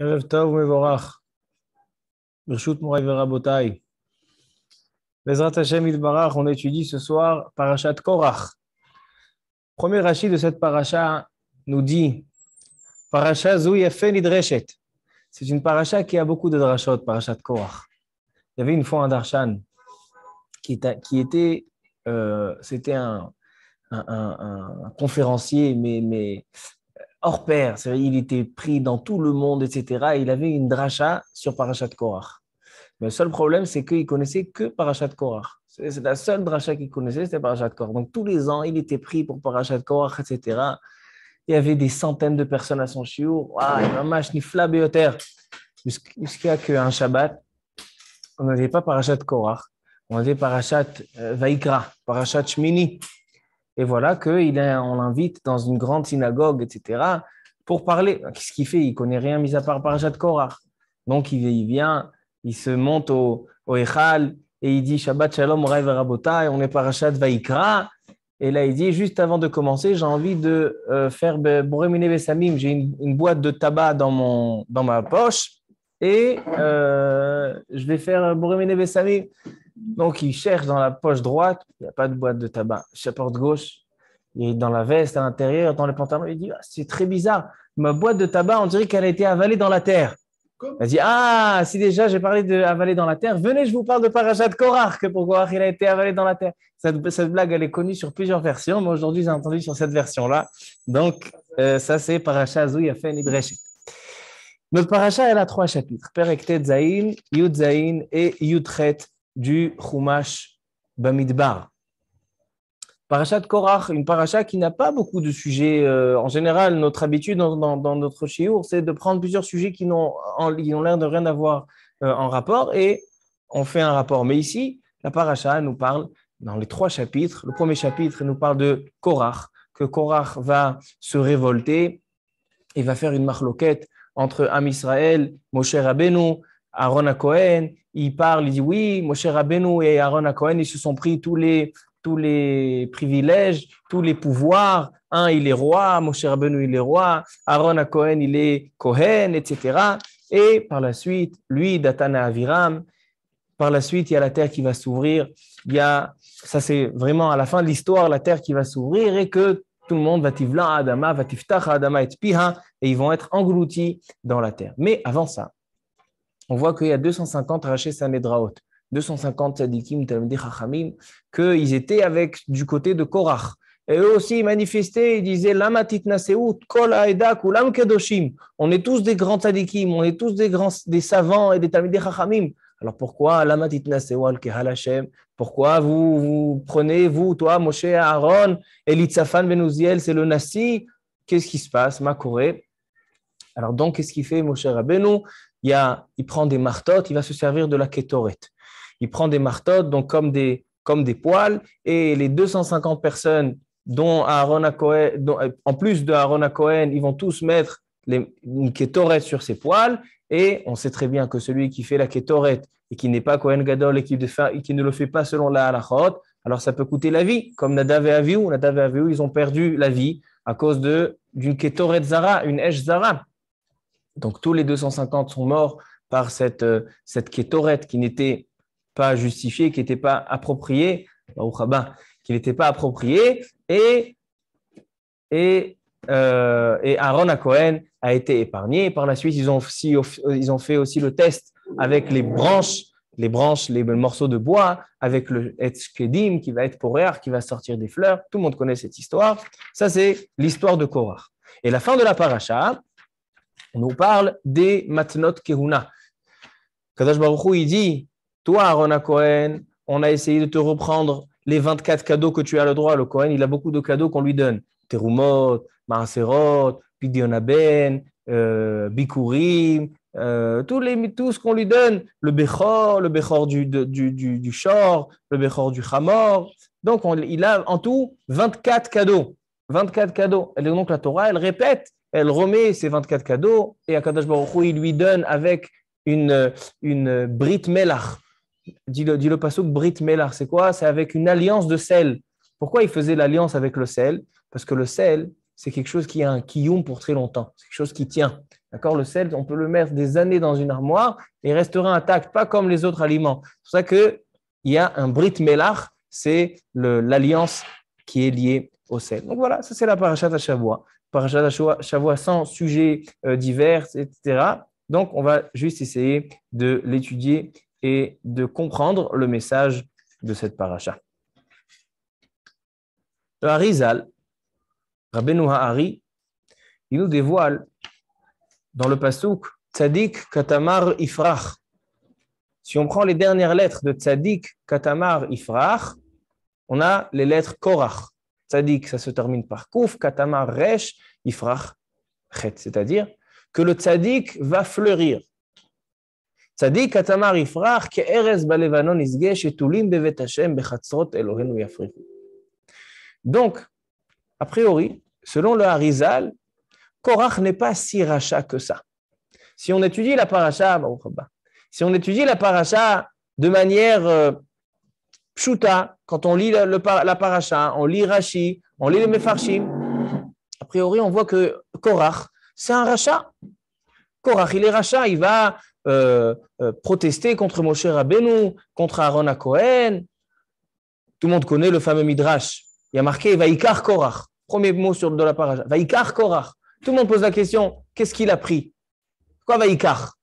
on étudie ce soir Parashat Korach. Premier rachis de cette parasha nous dit Parasha C'est une paracha qui a beaucoup de drashot. Parashat Korach. Il y avait une fois un darshan qui, était, c'était un, conférencier, mais hors pair. Il était pris dans tout le monde, etc. il avait une dracha sur Parachat Korach. Mais le seul problème, c'est qu'il connaissait que Parachat Korach. C'est la seule dracha qu'il connaissait, c'était Parachat Korach. Donc tous les ans, il était pris pour Parachat Korach, etc. Il y avait des centaines de personnes à son chiour. Waouh, Jusqu'à qu'un Shabbat, on n'avait pas Parachat Korach, on avait Parachat euh, Vaikra, Parachat Shmini. Et voilà qu'on l'invite dans une grande synagogue, etc., pour parler. Qu'est-ce qu'il fait Il connaît rien, mis à part Parashat Korah. Donc, il, vient, il se monte au, au Echal et il dit Shabbat Shalom, Rav Rabota, et on est Parashat Vaikra. Et là, il dit Juste avant de commencer, j'ai envie de euh, faire Boremine Besamim. J'ai une, boîte de tabac dans, mon, dans ma poche et euh, je vais faire Boremine Besamim. Donc, il cherche dans la poche droite, il n'y a pas de boîte de tabac. Chapeau la porte gauche, il est dans la veste, à l'intérieur, dans le pantalon. Il dit ah, C'est très bizarre. Ma boîte de tabac, on dirait qu'elle a été avalée dans la terre. Il dit Ah, si déjà j'ai parlé de avaler dans la terre, venez, je vous parle de Parachat de Korach, que pour voir il a été avalé dans la terre. Cette, blague, elle est connue sur plusieurs versions, mais aujourd'hui, j'ai entendu sur cette version-là. Donc, euh, ça, c'est fait une brèche. Notre Parachat, elle a trois chapitres Perektet Zain, Yud Zain et Yudchet du Chumash Bamidbar. de Korach, une paracha qui n'a pas beaucoup de sujets. Euh, en général, notre habitude dans, notre shiur, c'est de prendre plusieurs sujets qui n'ont l'air de rien avoir euh, en rapport et on fait un rapport. Mais ici, la paracha nous parle dans les trois chapitres. Le premier chapitre nous parle de Korach, que Korach va se révolter et va faire une marloquette entre Am Israël, Moshe Rabbeinu, Aaron Cohen il parle, il dit oui, Moshe Rabbeinu et Aaron Cohen, ils se sont pris tous les, tous les privilèges, tous les pouvoirs. Un, il est roi, Moshe Rabbeinu, il est roi, Aaron Cohen, il est Cohen, etc. Et par la suite, lui, Datana Aviram, par la suite, il y a la terre qui va s'ouvrir. Il y a, ça c'est vraiment à la fin de l'histoire, la terre qui va s'ouvrir et que tout le monde va tivla Adama, va tiftach Adama et Piha, et ils vont être engloutis dans la terre. Mais avant ça, on voit qu'il y a 250 Raché Samedraot, 250 Sadikim, Talmudé Chachamim, qu'ils étaient avec du côté de Korach. Et eux aussi, ils manifestaient, ils disaient Kol Kulam Kedoshim. On est tous des grands Sadikim, on est tous des grands des savants et des Talmudé Chachamim. Alors pourquoi Pourquoi vous, prenez, vous, toi, Moshe, Aaron, Elitzafan, Benouziel, c'est le nasi Qu'est-ce qui se passe Makoré alors donc, qu'est-ce qu'il fait Moshe Rabbeinu il, prend des martottes, il va se servir de la kétorette. Il prend des martottes, donc comme des, comme des poils, et les 250 personnes, dont Aaron Cohen, euh, en plus de Aaron Cohen, ils vont tous mettre une kétorette sur ses poils, et on sait très bien que celui qui fait la kétorette et qui n'est pas Cohen Gadol et qui, qui, ne le fait pas selon la halachot, alors ça peut coûter la vie, comme Nadav et Aviou. Nadav et Aviou, ils ont perdu la vie à cause d'une kétorette zara, une esh zara. Donc tous les 250 sont morts par cette, euh, cette kétorette qui n'était pas justifiée, qui n'était pas appropriée, qui n'était pas appropriée, et, et, euh, Aaron à Cohen a été épargné. Par la suite, euh, ils ont, fait aussi le test avec les branches, les branches, les morceaux de bois, avec le Etzkedim qui va être poréar, qui va sortir des fleurs. Tout le monde connaît cette histoire. Ça, c'est l'histoire de Korah. Et la fin de la paracha, on nous parle des matnot kehuna. Kadash Baruchou, il dit Toi, Aaron Cohen, on a essayé de te reprendre les 24 cadeaux que tu as le droit. Le Cohen, il a beaucoup de cadeaux qu'on lui donne Terumot, Maaserot, Pidionaben, euh, Bikurim, euh, les, tout ce qu'on lui donne, le Bechor, le Bechor du, du, le Bechor du chamor. Donc, il a en tout 24 cadeaux. 24 cadeaux. Et donc, la Torah, elle répète elle remet ses 24 cadeaux et à Baruch il lui donne avec une, une brite melach. Dit le, dis le pasuk brite melach, c'est quoi C'est avec une alliance de sel. Pourquoi il faisait l'alliance avec le sel Parce que le sel, c'est quelque chose qui a un kiyum pour très longtemps, c'est quelque chose qui tient. D'accord Le sel, on peut le mettre des années dans une armoire et il restera intact, pas comme les autres aliments. C'est pour ça qu'il y a un brit melach, c'est l'alliance qui est liée au sel. Donc voilà, ça c'est la parachat à Parachat Shavua sans sujets euh, divers, etc. Donc, on va juste essayer de l'étudier et de comprendre le message de cette parasha. Le Harizal, Rabbeinu Ha'ari, il nous dévoile dans le Pasuk Tzadik Katamar Ifrach. Si on prend les dernières lettres de Tzadik Katamar Ifrach, on a les lettres Korach tzadik, ça se termine par kouf, Katamar, resh, ifrach, chet. C'est-à-dire que le tzadik va fleurir. Tzadik, Katamar, ifrach, ke eres balevanon isgesh, tulim bevet Hashem, Elohenu Donc, a priori, selon le Harizal, Korach n'est pas si rachat que ça. Si on étudie la paracha, si on étudie la parasha de manière euh, Shuta, quand on lit la paracha, on lit Rashi, on lit les Mefarshim, a priori, on voit que Korach, c'est un rachat. Korach, il est rachat, il va euh, euh, protester contre Moshe Rabbeinu, contre Aaron à Tout le monde connaît le fameux Midrash. Il y a marqué Vaikar Korach, premier mot sur, de la paracha. Vaikar Korach. Tout le monde pose la question, qu'est-ce qu'il a pris Quoi Vaikar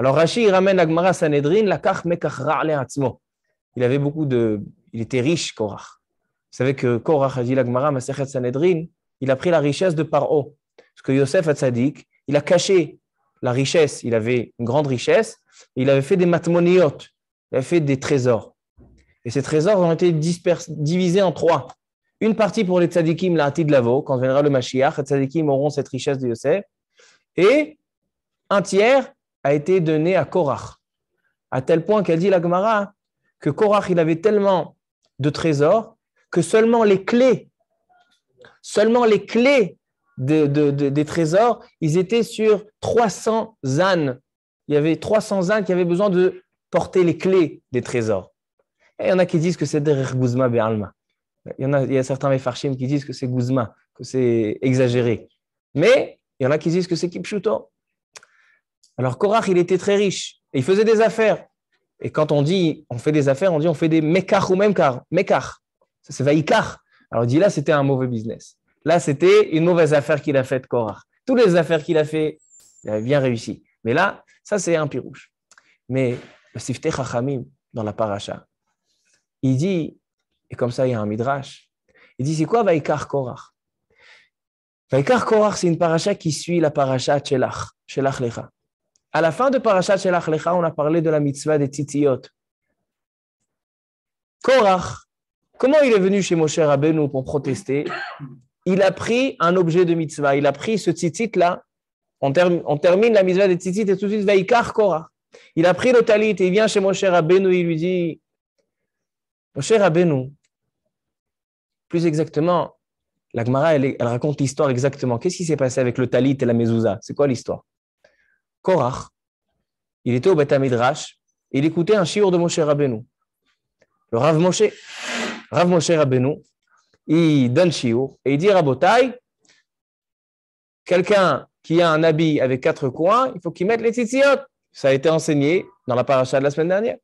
alors Rashi ramène Agmara Sanhedrin, la kach mekach ra'le atzmo il avait beaucoup de. Il était riche, Korach. Vous savez que Korach, a dit l'Agmara, il a pris la richesse de Paro. Parce que Yosef Hatzadik, il a caché la richesse. Il avait une grande richesse. il avait fait des matmoniotes. Il avait fait des trésors. Et ces trésors ont été divisés en trois. Une partie pour les tzadikim, la de lavo, quand viendra le Mashiach, les tzadikim auront cette richesse de Yosef. Et un tiers a été donné à Korach. À tel point qu'elle dit la Gemara, que Korach, il avait tellement de trésors que seulement les clés, seulement les clés des trésors, ils étaient sur 300 ânes. Il y avait 300 ânes qui avaient besoin de porter les clés des trésors. Et il y en a qui disent que c'est derrière Guzma Il y, en a, il certains Mefarchim qui disent que c'est Guzma, que c'est exagéré. Mais il y en a qui disent que c'est Kipchuto. Alors Korach, il était très riche il faisait des affaires. Et quand on dit on fait des affaires, on dit on fait des mekar ou même car. Mekar. Ça, c'est vaïkar. Alors, il dit là, c'était un mauvais business. Là, c'était une mauvaise affaire qu'il a faite, Korar. Toutes les affaires qu'il a fait, il avait bien réussi. Mais là, ça, c'est un pirouche. Mais le Siftech Chachamim, dans la paracha, il dit, et comme ça, il y a un midrash, il dit c'est quoi vaikar Korar Vaikar Korach, c'est une paracha qui suit la paracha Chelach. chelach Lecha. À la fin de Parashat Shelach Lecha, on a parlé de la mitzvah des titiot. Korach, comment il est venu chez Moshe Rabbeinu pour protester Il a pris un objet de mitzvah, il a pris ce titit-là. On, termine la mitzvah des titit et tout de suite, Vaikar Korach. Il a pris le talit et il vient chez Moshe Rabbeinu, il lui dit Moshe Rabbeinu, plus exactement, la Gemara, elle, raconte l'histoire exactement. Qu'est-ce qui s'est passé avec le talit et la mezouza C'est quoi l'histoire Korach, il était au Beth il écoutait un shiur de Moshe Rabbeinu. Le Rav Moshe, Rav Moshe Rabbeinu, il donne shiur et il dit Rabotai, quelqu'un qui a un habit avec quatre coins, il faut qu'il mette les tzitziotes. Ça a été enseigné dans la paracha de la semaine dernière.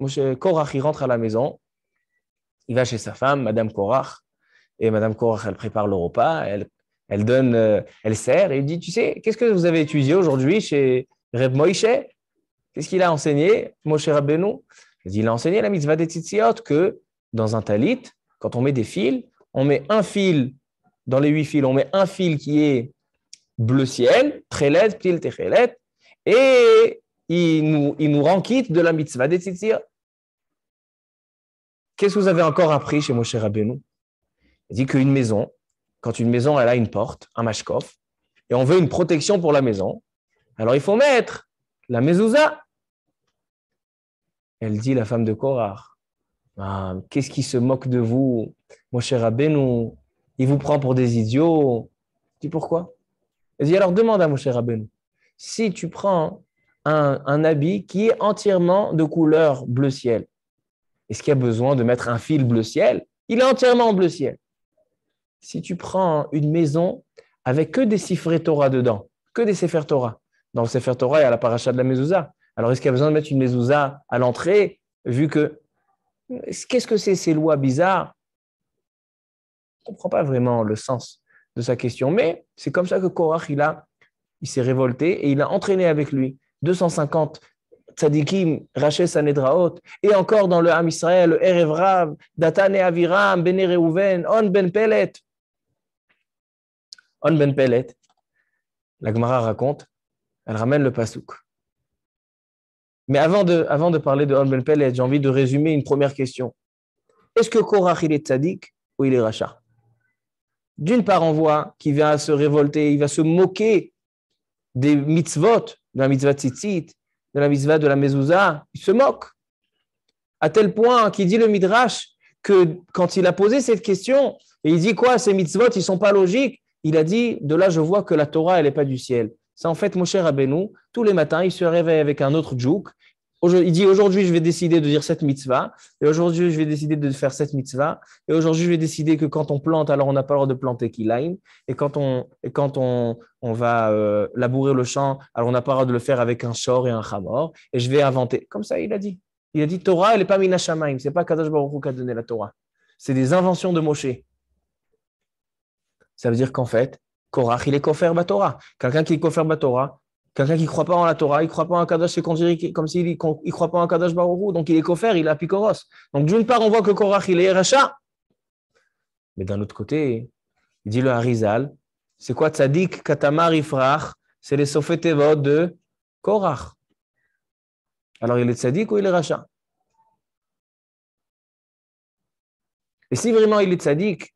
Moshe, Korach, il rentre à la maison, il va chez sa femme, Madame Korach, et Madame Korach, elle prépare le repas, elle, elle donne, euh, elle sert. et elle dit, tu sais, qu'est-ce que vous avez étudié aujourd'hui chez Reb Moïse Qu'est-ce qu'il a enseigné, Moshe Rabbeinu Il a enseigné la mitzvah des tzitziot que dans un talit, quand on met des fils, on met un fil, dans les huit fils, on met un fil qui est bleu ciel, très et il nous, il nous rend quitte de la mitzvah des Tzitziyot. Qu'est-ce que vous avez encore appris chez Moshe Rabbeinu Il dit qu'une maison, quand une maison elle a une porte, un mashkoff, et on veut une protection pour la maison, alors il faut mettre la mezouza. Elle dit la femme de Korar, ah, qu'est-ce qui se moque de vous, mon cher Abenou Il vous prend pour des idiots. Dis pourquoi Elle dit alors demande à mon cher Abenou, si tu prends un, habit qui est entièrement de couleur bleu ciel, est-ce qu'il y a besoin de mettre un fil bleu ciel Il est entièrement bleu ciel si tu prends une maison avec que des Sifre Torah dedans, que des Sefer Torah, dans le Sefer Torah, il y a la paracha de la mezouza. Alors, est-ce qu'il y a besoin de mettre une mezouza à l'entrée, vu que. Qu'est-ce que c'est ces lois bizarres Je ne comprends pas vraiment le sens de sa question, mais c'est comme ça que Korach, il, s'est révolté et il a entraîné avec lui 250 tzadikim, Rachet Sanedraot, et encore dans le Ham Israël, le Erev Rav, Aviram, Ben Reuven, On Ben Pelet, on ben la Gemara raconte, elle ramène le pasouk. Mais avant de, parler de On ben j'ai envie de résumer une première question. Est-ce que Korach, il est tzadik ou il est rachat D'une part, on voit qu'il va se révolter, il va se moquer des mitzvot, de la mitzvah tzitzit, de la mitzvah de la mezouza, il se moque. À tel point qu'il dit le midrash que quand il a posé cette question, il dit quoi Ces mitzvot, ils ne sont pas logiques il a dit De là, je vois que la Torah, elle n'est pas du ciel. C'est en fait Moshe Rabbeinu, tous les matins, il se réveille avec un autre djouk. Il dit Aujourd'hui, je vais décider de dire cette mitzvah, et aujourd'hui, je vais décider de faire cette mitzvah, et aujourd'hui, je vais décider que quand on plante, alors on n'a pas le droit de planter kilaim, et quand on, et quand on, va euh, labourer le champ, alors on n'a pas le droit de le faire avec un shor et un chamor, et je vais inventer. Comme ça, il a dit. Il a dit Torah, elle n'est pas minashamaim, c'est pas Kadosh Baruch Hu qui a donné la Torah. C'est des inventions de Moshe. Ça veut dire qu'en fait, Korach, il est coffert Torah. Quelqu'un qui est coffert Torah, quelqu'un qui ne croit pas en la Torah, il ne croit pas en Kadash, c'est comme s'il ne croit pas en Kadash Baruch donc il est coffert, il a Picoros. Donc d'une part, on voit que Korach, il est Rasha. Mais d'un autre côté, il dit le Harizal, c'est quoi Tzadik, Katamar, Ifrach C'est les Sofetevot de Korach. Alors il est Tzadik ou il est Rasha Et si vraiment il est Tzadik,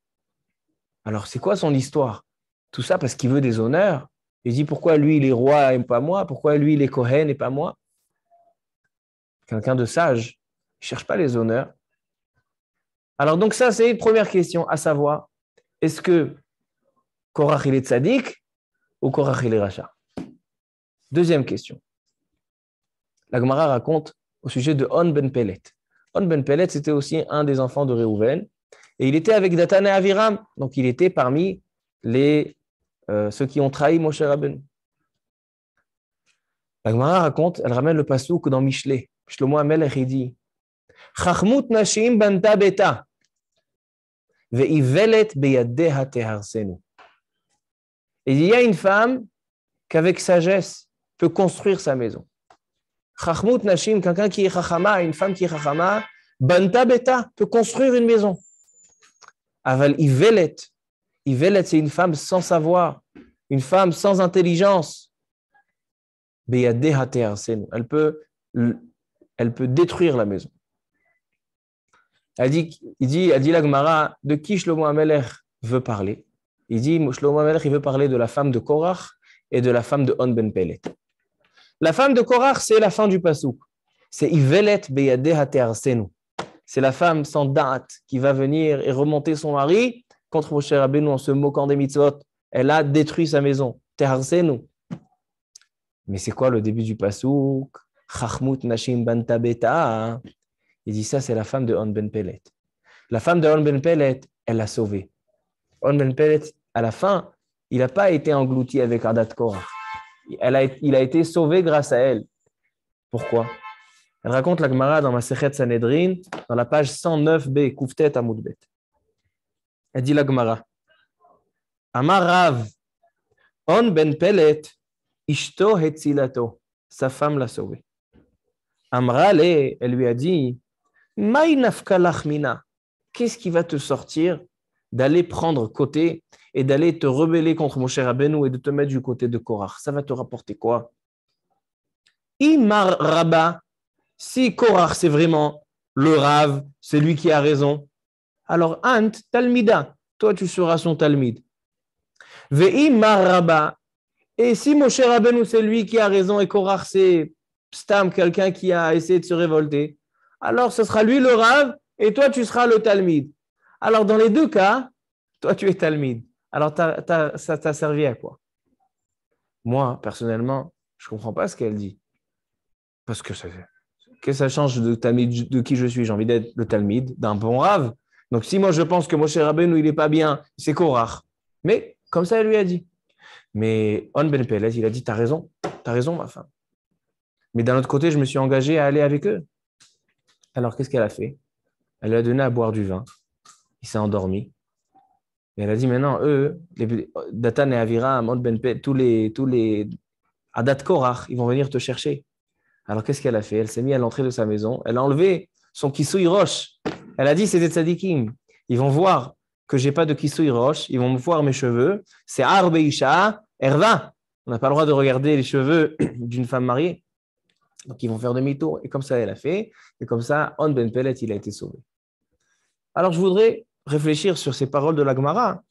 alors, c'est quoi son histoire Tout ça parce qu'il veut des honneurs. Il dit pourquoi lui il est roi et pas moi Pourquoi lui il est Cohen et pas moi Quelqu'un de sage, il ne cherche pas les honneurs. Alors, donc, ça, c'est une première question à savoir est-ce que Korach il est tzaddik ou Korach il est rachat Deuxième question. La Gemara raconte au sujet de On ben Pellet. On ben Pellet, c'était aussi un des enfants de Réhouven et il était avec Datan et Aviram, donc il était parmi les, euh, ceux qui ont trahi Moshe Rabbeinu. La Gemara raconte, elle ramène le pasouk dans Michelet. Shlomo Amel dit Chachmout nashim banta beta Et il y a une femme qui avec sagesse peut construire sa maison. Chachmout nashim, quelqu'un qui est chachama, une femme qui est chachama, banta beta peut construire une maison. Aval Ivelet. Ivelet, c'est une femme sans savoir, une femme sans intelligence. Elle peut, elle peut détruire la maison. Elle dit, il dit, elle dit la Gemara, de qui Shlomo Amelech veut parler Il dit, Shlomo il veut parler de la femme de Korach et de la femme de On Ben La femme de Korach, c'est la fin du pasouk. C'est Ivelet Beyade Senu c'est la femme sans date qui va venir et remonter son mari contre Moshe Rabbeinu en se moquant des mitzvot. Elle a détruit sa maison. nous. Mais c'est quoi le début du pasouk Chachmut Nashim Bantabeta. Il dit ça, c'est la femme de On Ben Pellet. La femme de On Ben Pellet, elle l'a sauvée. On Ben Pellet, à la fin, il n'a pas été englouti avec Ardat Korah. il a été sauvé grâce à elle. Pourquoi elle raconte la Gemara dans Masechet Sanedrin, dans la page 109b, Kouftet Amoudbet. Elle dit la Gemara Amar Rav, On ben Pelet, Ishto Hetzilato, sa femme l'a sauvé. Amrale, elle lui a dit Qu'est-ce qui va te sortir d'aller prendre côté et d'aller te rebeller contre mon cher Abenou et de te mettre du côté de Korah? Ça va te rapporter quoi Imar si Korach, c'est vraiment le rave, c'est lui qui a raison, alors Ant, Talmida, toi tu seras son Talmid. Ve'i Rabba, et si Moshe Rabbeinu, c'est lui qui a raison et Korach, c'est Stam, quelqu'un qui a essayé de se révolter, alors ce sera lui le rave et toi tu seras le Talmid. Alors dans les deux cas, toi tu es Talmid. Alors ça t'a servi à quoi Moi, personnellement, je ne comprends pas ce qu'elle dit. Parce que ça, que ça change de, de qui je suis J'ai envie d'être le Talmid, d'un bon rave. Donc si moi je pense que cher Rabbeinu, il n'est pas bien, c'est Korach. Mais comme ça, elle lui a dit. Mais On Ben Pelez, il a dit, t'as raison, t'as raison, ma femme. Mais d'un autre côté, je me suis engagé à aller avec eux. Alors qu'est-ce qu'elle a fait Elle lui a donné à boire du vin. Il s'est endormi. Et elle a dit, maintenant, eux, les, Datan et Avira, On Ben Pelez, tous les, tous les Adat Korach, ils vont venir te chercher. Alors qu'est-ce qu'elle a fait Elle s'est mise à l'entrée de sa maison, elle a enlevé son kisui roche. Elle a dit c'est des tzadikim. Ils vont voir que j'ai pas de kisui roche, ils vont me voir mes cheveux. C'est Arbe Isha Erva. On n'a pas le droit de regarder les cheveux d'une femme mariée. Donc ils vont faire demi-tour. Et comme ça, elle a fait. Et comme ça, On Ben Pellet, il a été sauvé. Alors je voudrais réfléchir sur ces paroles de l'Agmara.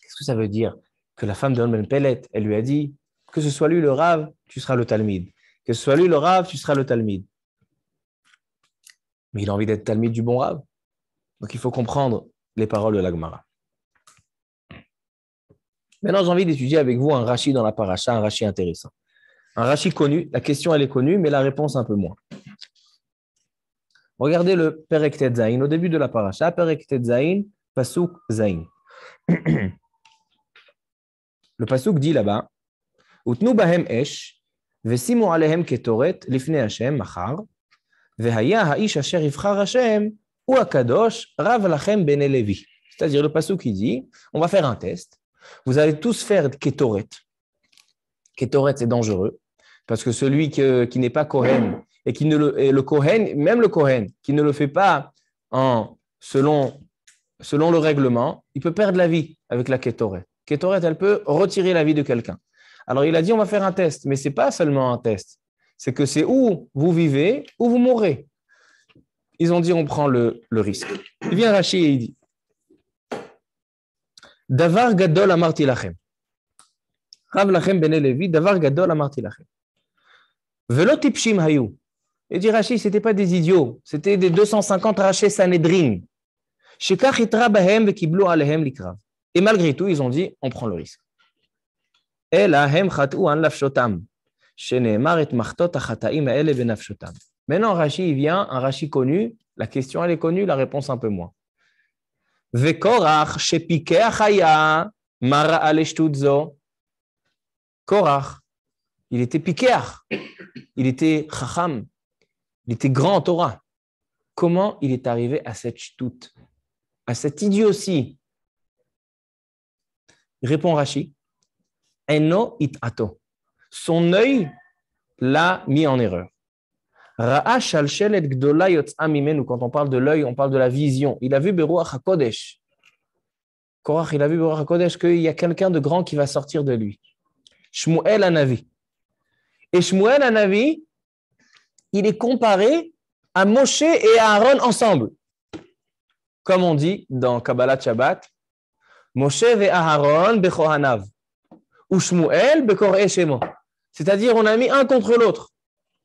Qu'est-ce que ça veut dire que la femme de Ben Pellet, elle lui a dit que ce soit lui le rave, tu seras le Talmud que ce soit lui le rave, tu seras le Talmid. Mais il a envie d'être Talmid du bon rave. Donc il faut comprendre les paroles de l'Agmara. Maintenant, j'ai envie d'étudier avec vous un Rashi dans la paracha, un Rashi intéressant. Un Rashi connu, la question elle est connue, mais la réponse un peu moins. Regardez le Perektet au début de la paracha, Perektet Zain, Pasuk Zain. Le Pasuk dit là-bas, Utnu Esh, c'est-à-dire le passou qui dit, on va faire un test, vous allez tous faire Ketoret. Ketoret, c'est dangereux, parce que celui qui n'est pas Kohen, et qui ne le, Kohen, même le Kohen, qui ne le fait pas en, selon, selon le règlement, il peut perdre la vie avec la Ketoret. Ketoret, elle peut retirer la vie de quelqu'un. Alors il a dit on va faire un test, mais ce n'est pas seulement un test. C'est que c'est où vous vivez, où vous mourrez. Ils ont dit on prend le, le risque. Il vient Rachid et il dit Davar gadol amarti lachem. Rav lachem ben Levi, davar gadol amarti lachem. velotipshim tipshim hayu. Et dit Rachid, ce n'était pas des idiots, c'était des 250 Rachid Sanhedrin. Et malgré tout, ils ont dit, on prend le risque. Elle aime chatou an la fshotam. Elle aime marret machtota chataima elle est venafshotam. Maintenant, Rachi, il vient, un Rachi connu, la question elle est connue, la réponse un peu moins. Vekorach, chepikeachaya, mara ale Korach, il était pikeach. Il était chaham. Il était grand Torah. Comment il est arrivé à cette shtut? à cette idiotie? Répond Rachi. Eno it ato. Son œil l'a mis en erreur. Ra'a shalshelet gdola mimenu. Quand on parle de l'œil, on parle de la vision. Il a vu Beruach HaKodesh. Korach, il a vu Beruach HaKodesh qu'il y a quelqu'un de grand qui va sortir de lui. Shmuel Anavi. Et Shmuel Anavi, il est comparé à Moshe et à Aaron ensemble. Comme on dit dans Kabbalah Shabbat, Moshe et Aaron bechohanav ou Shmuel, Bekor C'est-à-dire, on a mis un contre l'autre.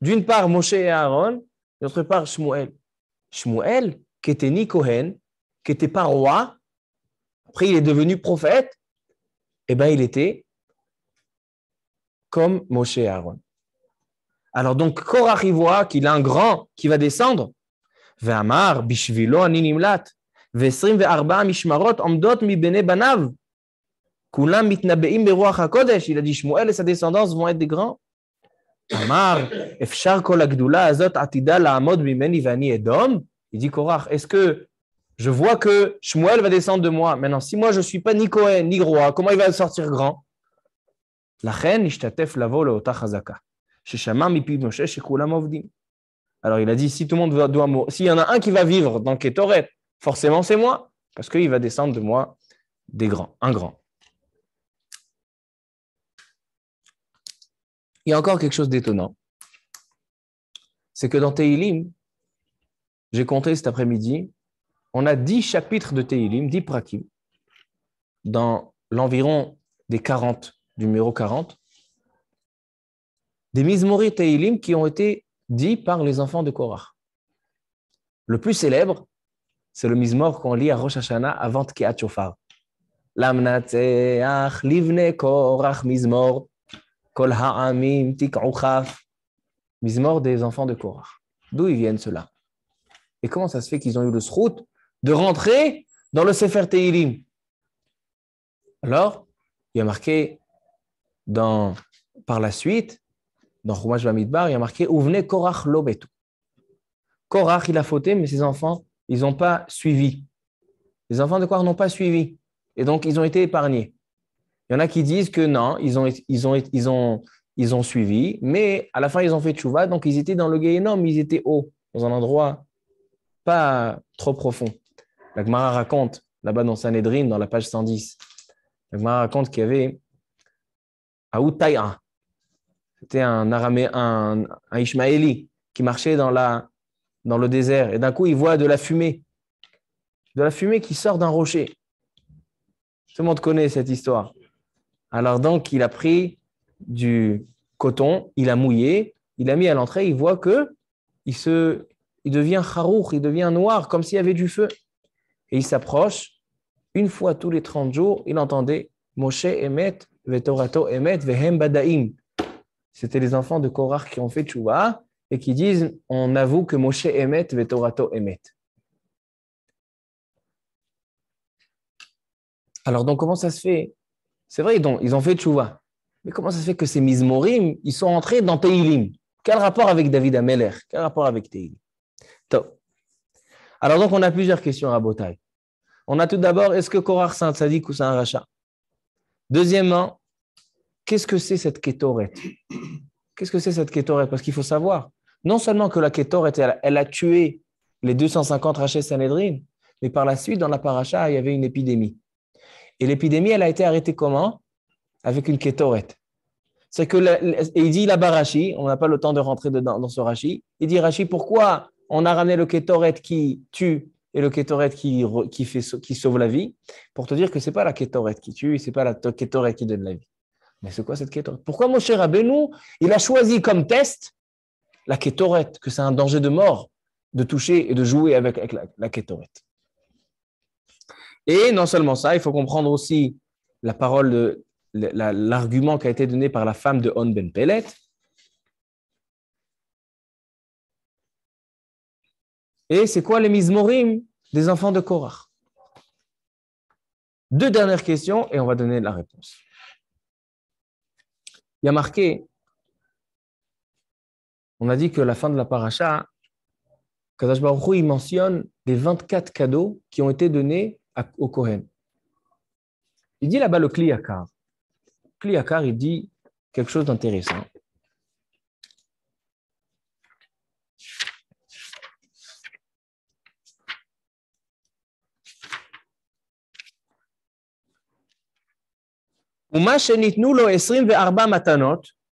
D'une part, Moshe et Aaron, d'autre part, Shmuel. Shmuel, qui était ni Kohen, qui n'était pas roi, après il est devenu prophète, et eh bien, il était comme Moshe et Aaron. Alors donc, Korach, y voit qu'il a un grand qui va descendre. bishvilo mishmarot, mi banav. Kulam mitnabeim beruach HaKodesh. Il a dit Shmuel et sa descendance vont être des grands. Amar, efshar kol agdula azot atida la'amod bimeni vani edom. Il dit Korach, est-ce que je vois que Shmuel va descendre de moi Maintenant, si moi je ne suis pas ni Cohen, ni roi, comment il va sortir grand La ishtatef lavo leota chazaka. Sheshama mipi moshe shekulam ovdim. Alors il a dit, si tout le monde doit mourir, s'il y en a un qui va vivre dans Ketoret, forcément c'est moi, parce qu'il va descendre de moi des grands, un grand. il y a encore quelque chose d'étonnant. C'est que dans Tehilim, j'ai compté cet après-midi, on a dix chapitres de Tehilim, dix prakim, dans l'environ des 40, numéro 40, des Mizmori Tehilim qui ont été dits par les enfants de Korah. Le plus célèbre, c'est le Mizmor qu'on lit à Rosh Hashanah avant Tkiat Shofar. livne Korach Mizmor Kol ha'amim des enfants de Korah. D'où ils viennent ceux-là Et comment ça se fait qu'ils ont eu le srout de rentrer dans le Sefer Tehilim Alors, il y a marqué dans, par la suite, dans Chumash Bamidbar, il y a marqué Ouvne Korach lobetu. Korach, il a fauté, mais ses enfants, ils n'ont pas suivi. Les enfants de Korach n'ont pas suivi. Et donc, ils ont été épargnés. Il y en a qui disent que non, ils ont, ils ont, ils ont, ils ont suivi, mais à la fin, ils ont fait tchouva, donc ils étaient dans le gué énorme, ils étaient haut, dans un endroit pas trop profond. La Gemara raconte, là-bas dans Sanhedrin, dans la page 110, la Gemara raconte qu'il y avait Aoutaïa, c'était un, Aramé, un, un Ishmaéli qui marchait dans, la, dans le désert, et d'un coup, il voit de la fumée, de la fumée qui sort d'un rocher. Tout le monde connaît cette histoire. Alors donc, il a pris du coton, il a mouillé, il a mis à l'entrée, il voit que il, se, devient charouch, il devient noir, comme s'il y avait du feu. Et il s'approche. Une fois tous les 30 jours, il entendait Moshe Emet, Vetorato Emet, Vehem Badaim. C'était les enfants de Korah qui ont fait Choua, et qui disent On avoue que Moshe Emet, Vetorato Emet. Alors, donc, comment ça se fait c'est vrai, ils ont, ils ont fait Tchouva. Mais comment ça se fait que ces Mizmorim, ils sont entrés dans Teilim Quel rapport avec David Ameler Quel rapport avec Teilim Alors donc, on a plusieurs questions à Botaï. On a tout d'abord, est-ce que Korar c'est Sadik ou c'est un Deuxièmement, qu'est-ce que c'est cette Ketoret Qu'est-ce que c'est cette Ketoret Parce qu'il faut savoir, non seulement que la Ketoret, elle, elle a tué les 250 rachets Sanhedrin, mais par la suite, dans la paracha, il y avait une épidémie. Et l'épidémie, elle a été arrêtée comment Avec une kétorette. C'est que, et il dit là-bas on n'a pas le temps de rentrer dans ce Rachi, il dit Rachi, pourquoi on a ramené le kétorette qui tue et le kétorette qui, qui, fait, qui sauve la vie Pour te dire que ce n'est pas la kétorette qui tue, ce n'est pas la kétorette qui donne la vie. Mais c'est quoi cette kétorette Pourquoi mon cher Rabbeinu, il a choisi comme test la kétorette, que c'est un danger de mort de toucher et de jouer avec, la, la et non seulement ça, il faut comprendre aussi la parole l'argument qui a été donné par la femme de On Ben Pellet. Et c'est quoi les Mizmorim des enfants de Korah Deux dernières questions et on va donner la réponse. Il y a marqué, on a dit que la fin de la paracha, Kazash Baruch Hu, il mentionne les 24 cadeaux qui ont été donnés au Kohen. Il dit là-bas le Kliyakar. Kliyakar, il dit quelque chose d'intéressant.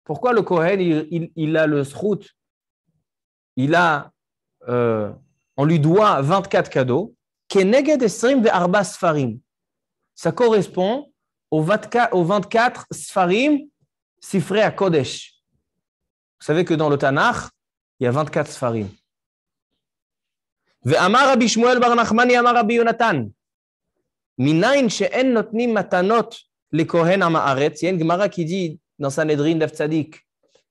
Pourquoi le Kohen, il, a le srout, il a, euh, on lui doit 24 cadeaux Keneged 24 Sfarim. Ça correspond aux 24, aux 24 Sfarim Sifrei à Kodesh. Vous savez que dans le Tanakh, il y a 24 Sfarim. ואמר רבי שמואל et נחמני, אמר רבי יונתן, מניין שאין נותנים matanot לכהן עם הארץ, il y a une Gemara qui dit dans Sanhedrin Daf Tzadik,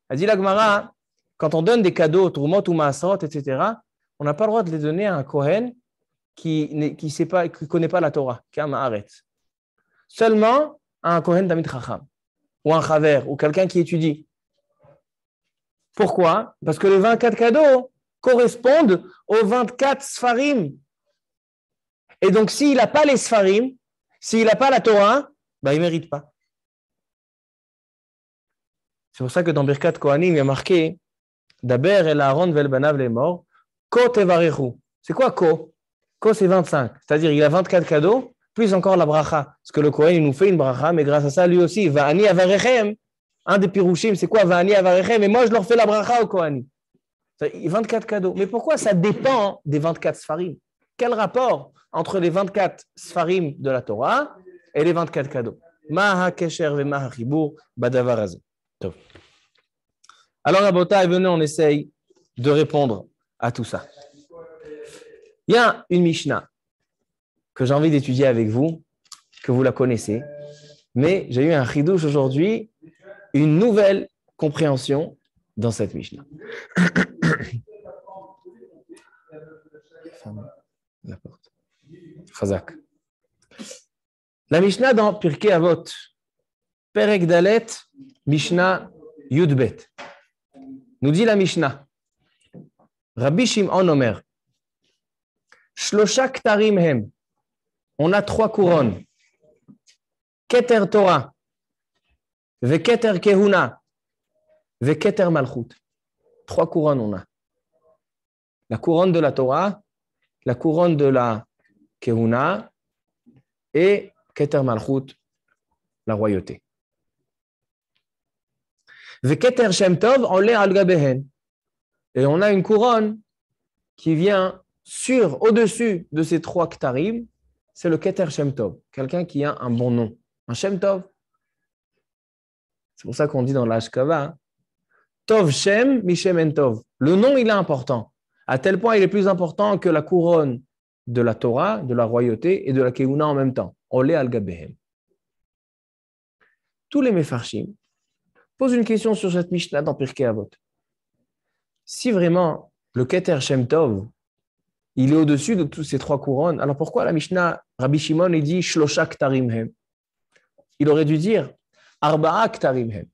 elle dit la Gemara, quand on donne des cadeaux, Trumot ou Maasrot, etc., on n'a pas le droit de les donner à un Kohen qui ne pas, qui connaît pas la Torah, Seulement un Kohen Damit Chacham, ou un Chaver, ou quelqu'un qui étudie. Pourquoi Parce que les 24 cadeaux correspondent aux 24 Sfarim. Et donc, s'il n'a pas les Sfarim, s'il n'a pas la Torah, bah, il ne mérite pas. C'est pour ça que dans Birkat Kohanim, il y a marqué Daber el Aaron vel Banav les morts, C'est quoi Ko c'est 25. C'est-à-dire, il a 24 cadeaux, plus encore la bracha. Parce que le Kohen, il nous fait une bracha, mais grâce à ça, lui aussi, Va'ani avarechem. Un des pirouchim, c'est quoi Va'ani avarechem et moi, je leur fais la bracha au Kohen. 24 cadeaux. Mais pourquoi ça dépend des 24 sfarim Quel rapport entre les 24 sfarim de la Torah et les 24 cadeaux Maha kesher ve maha badavaraz. Alors, est venez, on essaye de répondre à tout ça. Il y a une Mishnah que j'ai envie d'étudier avec vous, que vous la connaissez, mais j'ai eu un ridouche aujourd'hui, une nouvelle compréhension dans cette Mishnah. la La Mishnah dans Pirkei Avot, Perek Dalet, Mishnah Yudbet. Nous dit la Mishnah. Rabbi Shimon Omer, on a trois couronnes. Keter Torah, Veketer Kehuna, Veketer Malchut. Trois couronnes on a. La couronne de la Torah, la couronne de la Kehuna et Keter Malchut, la royauté. Veketer Shem Tov, on l'est al Et on a une couronne qui vient sur, au-dessus de ces trois Ktarim, c'est le Keter shemtov, quelqu'un qui a un bon nom, un Shem C'est pour ça qu'on dit dans l'Ashkava, Tov Shem, Mishem En Tov. Le nom, il est important, à tel point il est plus important que la couronne de la Torah, de la royauté et de la Keuna en même temps. Olé al Gabehem. Tous les Mefarshim posent une question sur cette Mishnah dans Pirkei Avot. Si vraiment le Keter shemtov il est au-dessus de toutes ces trois couronnes. Alors pourquoi la Mishnah, Rabbi Shimon, il dit Shlosha Ktarim Il aurait dû dire Arba'a Ktarim Hem.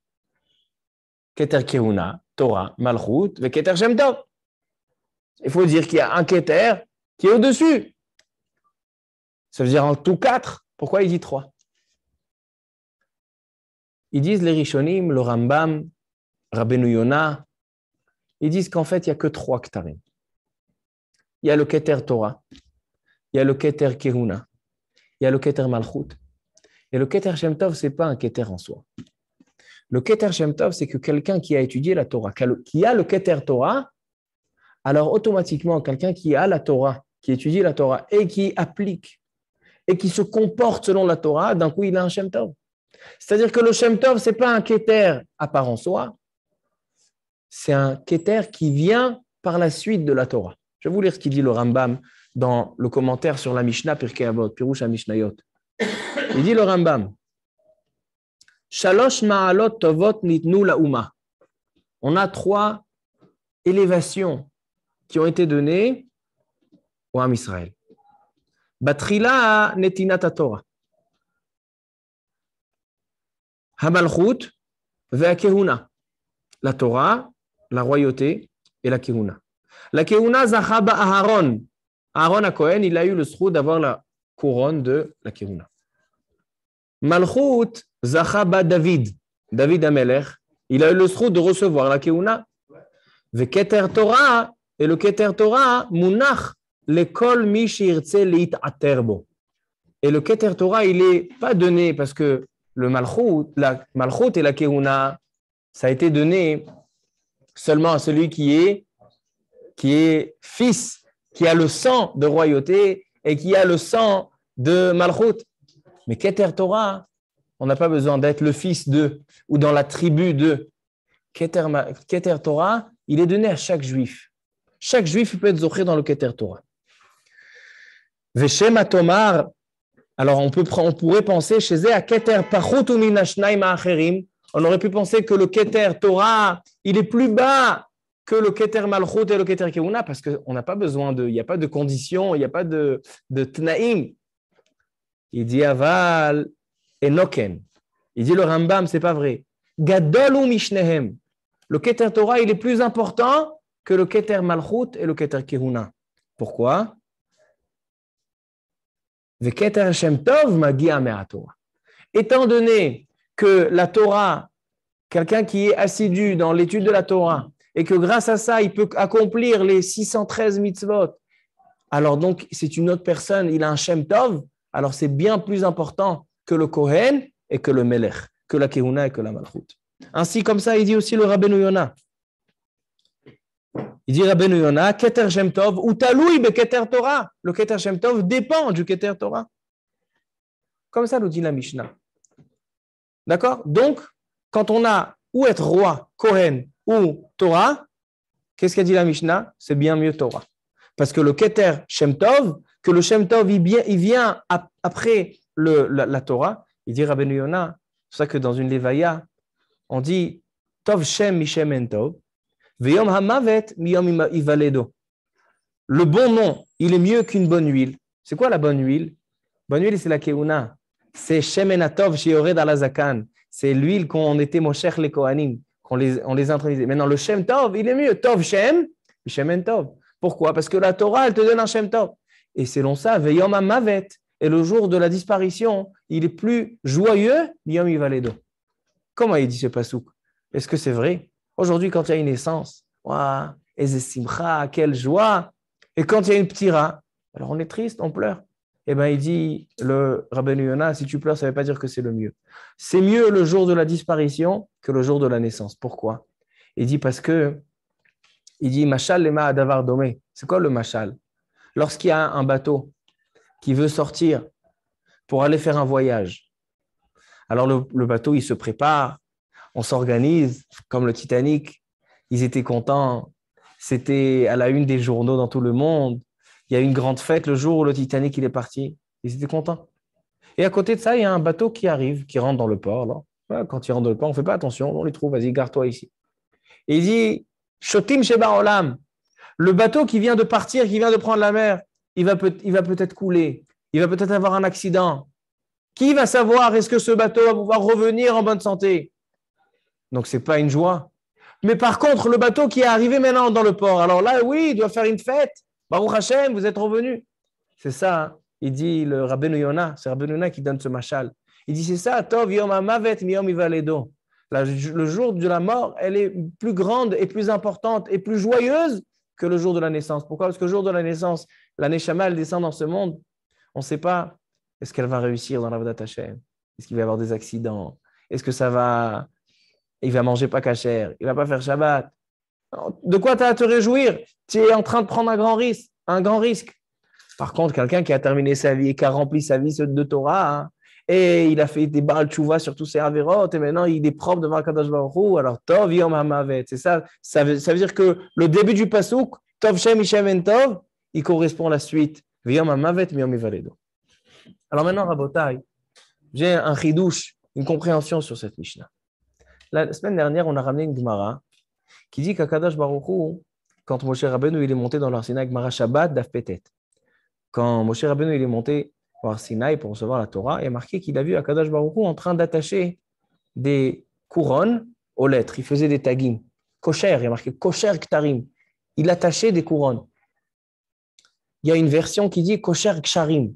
Keter Kehuna, Torah, Malchut, et « Keter Il faut dire qu'il y a un Keter qui est au-dessus. Ça veut dire en tout quatre. Pourquoi il dit trois Ils disent les Rishonim, le Rambam, Rabbeinu Yonah, ils disent qu'en fait, il n'y a que trois Ktarim. Il y a le Keter Torah, il y a le Keter Kehuna, il y a le Keter Malchut. Et le Keter Shem Tov, ce n'est pas un Keter en soi. Le Keter Shem Tov, c'est que quelqu'un qui a étudié la Torah, qui a le Keter Torah, alors automatiquement, quelqu'un qui a la Torah, qui étudie la Torah et qui applique et qui se comporte selon la Torah, d'un coup, il a un Shem Tov. C'est-à-dire que le Shem Tov, ce n'est pas un Keter à part en soi, c'est un Keter qui vient par la suite de la Torah. Je vais vous lire ce qu'il dit le Rambam dans le commentaire sur la Mishnah Pirkei Avot, Pirush Mishnayot. Il dit le Rambam Shalosh ma'alot tovot nitnu la'uma. On a trois élévations qui ont été données au Ham Israël. netinat Torah. Hamalchut La Torah, la royauté et la kehuna. La Keuna Zahaba Aharon. Aaron à Cohen, il a eu le srou d'avoir la couronne de la Keuna. Malchut Zahaba David. David Amelech, il a eu le srou de recevoir la Keuna. Ve Keter Torah, et le Keter Torah, Munach, l'école Mishirtse Leit Aterbo. Et le Keter Torah, il n'est pas donné parce que le Malchut, la Malchut et la Keuna, ça a été donné seulement à celui qui est qui est fils, qui a le sang de royauté et qui a le sang de Malchut. Mais Keter Torah, on n'a pas besoin d'être le fils de ou dans la tribu de Keter, Keter, Torah, il est donné à chaque juif. Chaque juif peut être zoché dans le Keter Torah. Veshem Atomar, alors on, peut, on pourrait penser chez eux à Keter Pachut Minashnaim Acherim. On aurait pu penser que le Keter Torah, il est plus bas que le Keter Malchut et le Keter Keuna, parce qu'on n'a pas besoin de, il n'y a pas de conditions, il n'y a pas de, de Tnaïm. Il dit Aval Noken. Il dit le Rambam, c'est pas vrai. Gadol ou Mishnehem. Le Keter Torah, il est plus important que le Keter Malchut et le Keter Kehuna. Pourquoi Keter Hashem Tov magi Torah. Étant donné que la Torah, quelqu'un qui est assidu dans l'étude de la Torah, et que grâce à ça, il peut accomplir les 613 mitzvot, alors donc c'est une autre personne, il a un Shem Tov, alors c'est bien plus important que le Kohen et que le Melech, que la Kehuna et que la Malchut. Ainsi, comme ça, il dit aussi le Rabbeinu Yonah. Il dit Rabbeinu Yonah, Keter Shem Tov, ou Taloui mais Keter Torah. Le Keter Shem Tov dépend du Keter Torah. Comme ça nous dit la Mishnah. D'accord Donc, quand on a où être roi, Kohen, ou Torah, qu'est-ce qu'a dit la Mishnah C'est bien mieux Torah. Parce que le Keter Shem Tov, que le Shem Tov, il, vient, il vient après la, Torah, il dit Rabbeinu Yonah, c'est ça que dans une Levaya, on dit Tov Shem Mishem En Tov, Veyom Hamavet Miyom Ivaledo. Le bon nom, il est mieux qu'une bonne huile. C'est quoi la bonne huile Bonne huile, c'est la Keuna. C'est Shemenatov la Alazakan. C'est l'huile qu'on était Moshech les Kohanim. On les, on les intronisait. Maintenant, le Shem Tov, il est mieux. Tov Shem, Shem en Tov. Pourquoi Parce que la Torah, elle te donne un Shem Tov. Et selon ça, Veyom Mavet, et le jour de la disparition, il est plus joyeux, Yom Ivaledo. Comment il dit ce pasouk Est-ce que c'est vrai Aujourd'hui, quand il y a une naissance, waouh, simcha, quelle joie Et quand il y a une rat alors on est triste, on pleure eh bien, il dit, le rabbin Yonah, si tu pleures, ça ne veut pas dire que c'est le mieux. C'est mieux le jour de la disparition que le jour de la naissance. Pourquoi Il dit parce que, il dit, Machal lema adavar domé. C'est quoi le Machal Lorsqu'il y a un bateau qui veut sortir pour aller faire un voyage, alors le, le bateau, il se prépare, on s'organise, comme le Titanic, ils étaient contents, c'était à la une des journaux dans tout le monde, il y a eu une grande fête le jour où le Titanic il est parti. Ils étaient contents. Et à côté de ça, il y a un bateau qui arrive, qui rentre dans le port. quand il rentre dans le port, on ne fait pas attention, on les trouve, vas-y, garde-toi ici. Et il dit Shotim Sheba Olam, le bateau qui vient de partir, qui vient de prendre la mer, il va, peut- il va peut-être couler, il va peut-être avoir un accident. Qui va savoir est-ce que ce bateau va pouvoir revenir en bonne santé Donc, ce n'est pas une joie. Mais par contre, le bateau qui est arrivé maintenant dans le port, alors là, oui, il doit faire une fête. Baruch Hashem, vous êtes revenu. C'est ça, hein. il dit le Rabbeinu Yonah, c'est Rabbeinu Yonah qui donne ce machal. Il dit c'est ça, Tov Yom Amavet Miyom Ivaledo. Le jour de la mort, elle est plus grande et plus importante et plus joyeuse que le jour de la naissance. Pourquoi Parce que le jour de la naissance, la Neshama, elle descend dans ce monde. On ne sait pas est-ce qu'elle va réussir dans la Vodat Hashem Est-ce qu'il va y avoir des accidents Est-ce que ça va. Il va manger pas cachère, il va pas faire Shabbat, de quoi tu as à te réjouir Tu es en train de prendre un grand risque. Un grand risque. Par contre, quelqu'un qui a terminé sa vie et qui a rempli sa vie de Torah, hein, et il a fait des balles sur tous ses avérotes et maintenant il est propre devant Kadosh Baruch alors Tov Yom Hamavet. C'est ça, ça veut, dire que le début du pasouk, Tov Shem Ishem En Tov, il correspond à la suite. Yom Hamavet, Yom Ivaledo. Alors maintenant, Rabotai, j'ai un chidouche, une compréhension sur cette Mishnah. La semaine dernière, on a ramené une Gemara qui dit qu'Akadash Baruchou, quand Moshe Rabbeinu il est monté dans leur Sinaï, Marashabat petet quand Moshe Rabbeinu il est monté dans Sinaï pour recevoir la Torah, il a marqué qu'il a vu Akadash Baruchou en train d'attacher des couronnes aux lettres. Il faisait des tagim Kosher, il a marqué Kosher Ktarim. Il attachait des couronnes. Il y a une version qui dit Kosher Ksharim.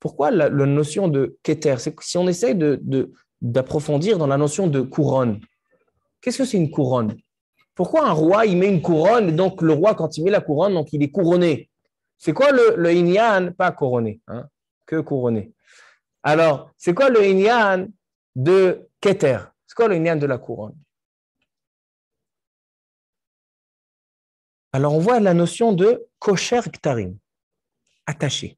Pourquoi la, notion de Keter Si on essaye d'approfondir dans la notion de couronne, qu'est-ce que c'est une couronne pourquoi un roi, il met une couronne, et donc le roi, quand il met la couronne, donc il est couronné C'est quoi le, le inyan Pas couronné, hein, que couronné. Alors, c'est quoi le inyan de Keter C'est quoi le inyan de la couronne Alors, on voit la notion de kosher ktarim, attaché.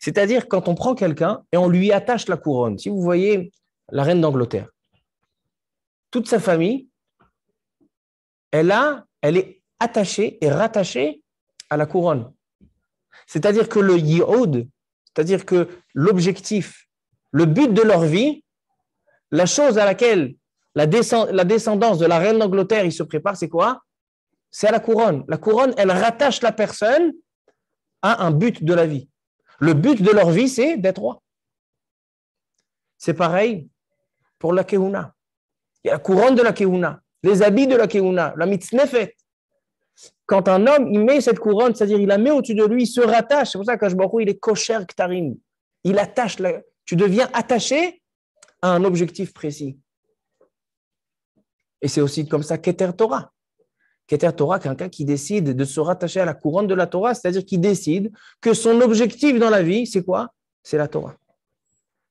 C'est-à-dire quand on prend quelqu'un et on lui attache la couronne. Si vous voyez la reine d'Angleterre, toute sa famille, elle, a, elle est attachée et rattachée à la couronne. C'est-à-dire que le yi'od, c'est-à-dire que l'objectif, le but de leur vie, la chose à laquelle la, descendance de la reine d'Angleterre se prépare, c'est quoi C'est à la couronne. La couronne, elle rattache la personne à un but de la vie. Le but de leur vie, c'est d'être roi. C'est pareil pour la Keuna. Il y a la couronne de la Keuna les habits de la keuna, la mitznefet. Quand un homme, il met cette couronne, c'est-à-dire il la met au-dessus de lui, il se rattache. C'est pour ça que il est kosher ktarim. Il attache, tu deviens attaché à un objectif précis. Et c'est aussi comme ça Keter Torah. Keter Torah, quelqu'un qui décide de se rattacher à la couronne de la Torah, c'est-à-dire qu'il décide que son objectif dans la vie, c'est quoi C'est la Torah.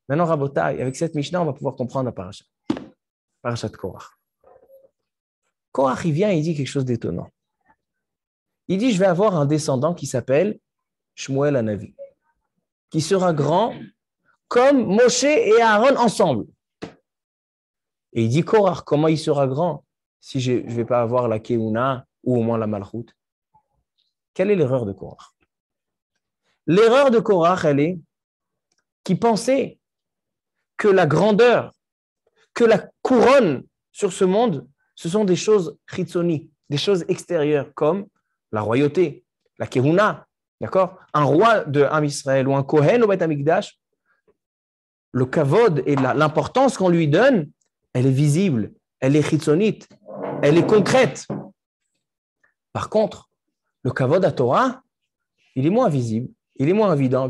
Maintenant, Rabotai, avec cette Mishnah, on va pouvoir comprendre la paracha. Parachat Korah. Korach, il vient et il dit quelque chose d'étonnant. Il dit, je vais avoir un descendant qui s'appelle Shmuel Anavi, qui sera grand comme Moshe et Aaron ensemble. Et il dit, Korach, comment il sera grand si je ne vais pas avoir la Keuna ou au moins la Malchut Quelle est l'erreur de Korach L'erreur de Korach, elle est qu'il pensait que la grandeur, que la couronne sur ce monde ce sont des choses chitsoni, des choses extérieures, comme la royauté, la kehuna, d'accord Un roi de Israël ou un Kohen au Beth le kavod et l'importance qu'on lui donne, elle est visible, elle est chitsonite, elle est concrète. Par contre, le kavod à Torah, il est moins visible, il est moins évident.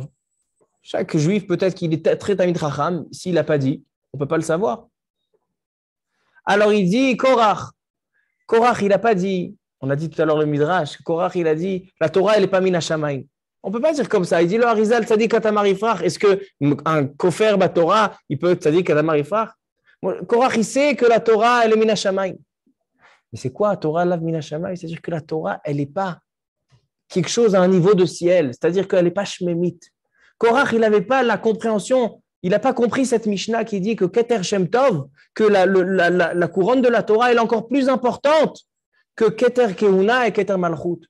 Chaque juif, peut-être qu'il est très tamid racham, s'il n'a pas dit, on ne peut pas le savoir. Alors il dit Korach. Korach, il n'a pas dit, on a dit tout à l'heure le Midrash, Korach, il a dit la Torah, elle n'est pas mina On ne peut pas dire comme ça. Il dit le Harizal Tzadik Atamarifrach. Est-ce qu'un kofer bah, Torah, il peut Tzadik Katamarifah? Korach, il sait que la Torah, elle est mina Mais c'est quoi la Torah, la mina C'est-à-dire que la Torah, elle n'est pas quelque chose à un niveau de ciel. C'est-à-dire qu'elle n'est pas shmémite. Korach, il n'avait pas la compréhension il n'a pas compris cette Mishnah qui dit que Keter Shem Tov, que la, couronne de la Torah, est encore plus importante que Keter Keuna et Keter Malchut.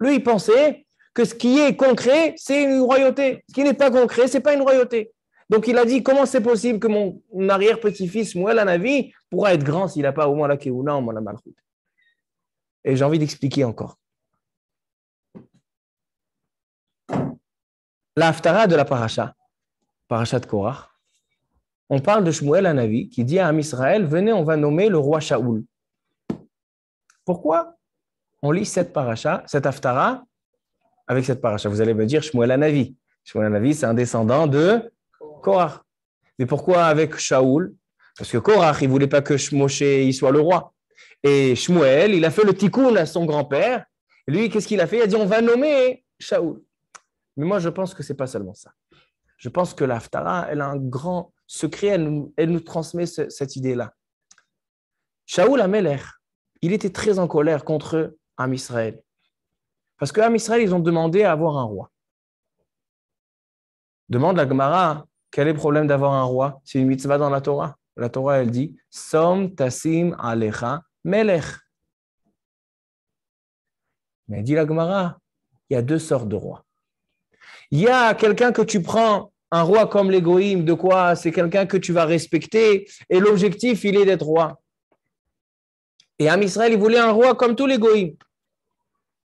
Lui, il pensait que ce qui est concret, c'est une royauté. Ce qui n'est pas concret, ce n'est pas une royauté. Donc il a dit comment c'est possible que mon arrière-petit-fils, Mouel Anavi, pourra être grand s'il n'a pas au moins la Keuna ou moins la Malchut. Et j'ai envie d'expliquer encore. La Haftara de la Paracha de Korach, on parle de Shmuel Anavi qui dit à Amisraël, Venez, on va nommer le roi Shaoul. Pourquoi on lit cette paracha, cette haftara avec cette paracha Vous allez me dire Shmuel Anavi. Shmuel Anavi, c'est un descendant de Korach. Mais pourquoi avec Shaoul Parce que Korach, il ne voulait pas que Moshe soit le roi. Et Shmuel, il a fait le tikkun à son grand-père. Lui, qu'est-ce qu'il a fait Il a dit on va nommer Shaoul. Mais moi, je pense que c'est pas seulement ça. Je pense que l'Aftara, elle a un grand secret, elle nous, transmet cette idée-là. Shaoul Ameler, il était très en colère contre Am Israël. Parce que Am ils ont demandé à avoir un roi. Demande la Gemara, quel est le problème d'avoir un roi C'est une mitzvah dans la Torah. La Torah, elle dit Som tasim alecha melech. Mais dit la Gemara, il y a deux sortes de rois. Il y a quelqu'un que tu prends, un roi comme l'égoïme, de quoi C'est quelqu'un que tu vas respecter et l'objectif, il est d'être roi. Et Am Israël, il voulait un roi comme tout les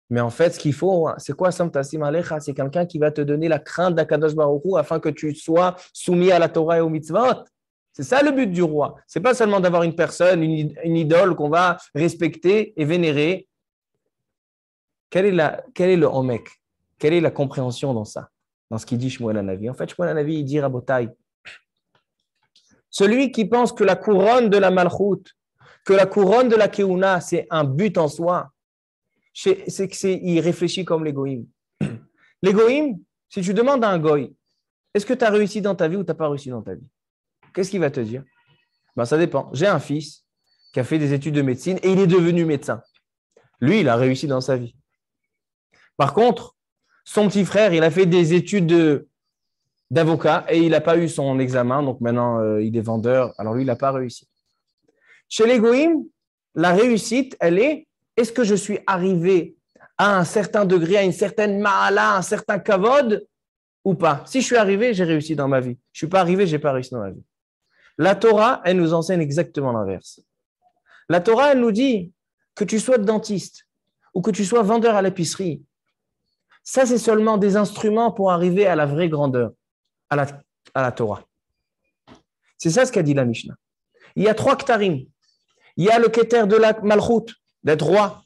Mais en fait, ce qu'il faut, c'est quoi Samtasim Alecha C'est quelqu'un qui va te donner la crainte d'Akadosh Baruch afin que tu sois soumis à la Torah et aux mitzvot. C'est ça le but du roi. C'est pas seulement d'avoir une personne, une, idole qu'on va respecter et vénérer. Quel est, quel est le homek quelle est la compréhension dans ça, dans ce qu'il dit Shmuel En fait, Shmuel il dit Rabotai, celui qui pense que la couronne de la Malchoute, que la couronne de la Keuna, c'est un but en soi, c'est il réfléchit comme l'égoïme. L'égoïme, si tu demandes à un goy, est-ce que tu as réussi dans ta vie ou tu n'as pas réussi dans ta vie Qu'est-ce qu'il va te dire ben, Ça dépend. J'ai un fils qui a fait des études de médecine et il est devenu médecin. Lui, il a réussi dans sa vie. Par contre, son petit frère, il a fait des études d'avocat et il n'a pas eu son examen. Donc maintenant, euh, il est vendeur. Alors lui, il n'a pas réussi. Chez les la réussite, elle est est-ce que je suis arrivé à un certain degré, à une certaine mahala, à un certain kavod ou pas Si je suis arrivé, j'ai réussi dans ma vie. Je ne suis pas arrivé, je n'ai pas réussi dans ma vie. La Torah, elle nous enseigne exactement l'inverse. La Torah, elle nous dit que tu sois dentiste ou que tu sois vendeur à l'épicerie ça, c'est seulement des instruments pour arriver à la vraie grandeur, à la, à la Torah. C'est ça ce qu'a dit la Mishnah. Il y a trois ktarim. Il y a le keter de la malchut, d'être roi.